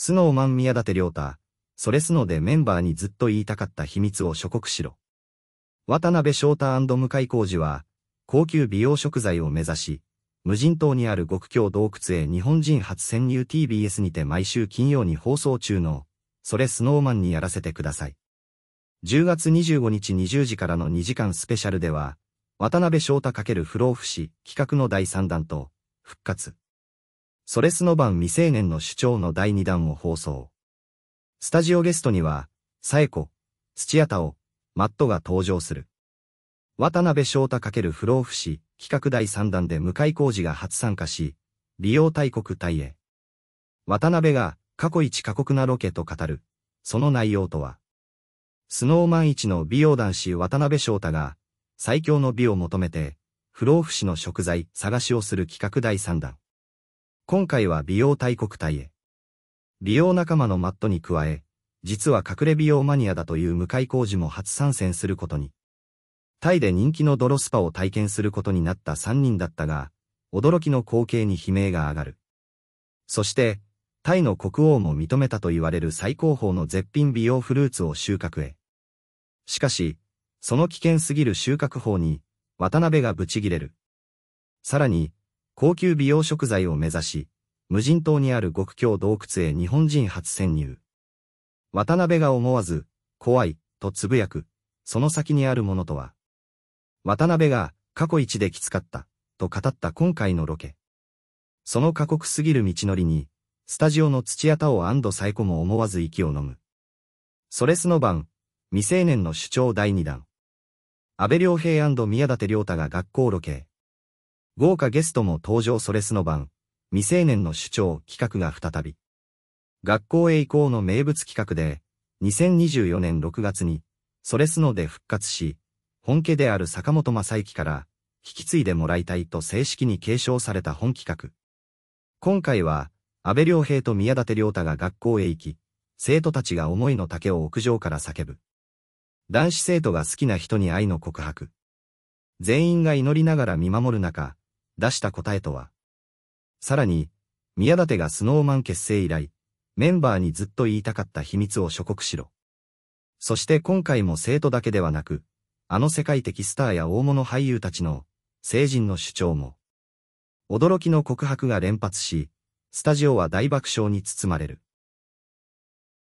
スノーマン宮舘良太、それスノでメンバーにずっと言いたかった秘密を諸国しろ。渡辺翔太向井浩二は、高級美容食材を目指し、無人島にある極境洞窟へ日本人初潜入 TBS にて毎週金曜に放送中の、それスノーマンにやらせてください。10月25日20時からの2時間スペシャルでは、渡辺翔太×不老不死企画の第3弾と、復活。それスノバン未成年の主張の第2弾を放送。スタジオゲストには、サエコ、土屋太夫、マットが登場する。渡辺翔太×不老不死企画第3弾で向井浩二が初参加し、利用大国タイへ。渡辺が過去一過酷なロケと語る、その内容とは、スノーマン一の美容男子渡辺翔太が、最強の美を求めて、不老不死の食材探しをする企画第3弾。今回は美容大国体へ。美容仲間のマットに加え、実は隠れ美容マニアだという向井浩二も初参戦することに。タイで人気のドロスパを体験することになった3人だったが、驚きの光景に悲鳴が上がる。そして、タイの国王も認めたと言われる最高峰の絶品美容フルーツを収穫へ。しかし、その危険すぎる収穫法に、渡辺がブチギレる。さらに、高級美容食材を目指し、無人島にある極強洞窟へ日本人初潜入。渡辺が思わず、怖い、とつぶやく、その先にあるものとは。渡辺が、過去一できつかった、と語った今回のロケ。その過酷すぎる道のりに、スタジオの土屋太鳳サイコも思わず息を飲む。それスの晩、未成年の主張第2弾。安倍良平宮舘良太が学校ロケ。豪華ゲストも登場それすの晩、未成年の主張企画が再び。学校へ行こうの名物企画で、2024年6月に、それすので復活し、本家である坂本正幸から、引き継いでもらいたいと正式に継承された本企画。今回は、安倍良平と宮舘良太が学校へ行き、生徒たちが思いの丈を屋上から叫ぶ。男子生徒が好きな人に愛の告白。全員が祈りながら見守る中、出した答えとは。さらに、宮舘がスノーマン結成以来、メンバーにずっと言いたかった秘密を諸国しろ。そして今回も生徒だけではなく、あの世界的スターや大物俳優たちの、成人の主張も。驚きの告白が連発し、スタジオは大爆笑に包まれる。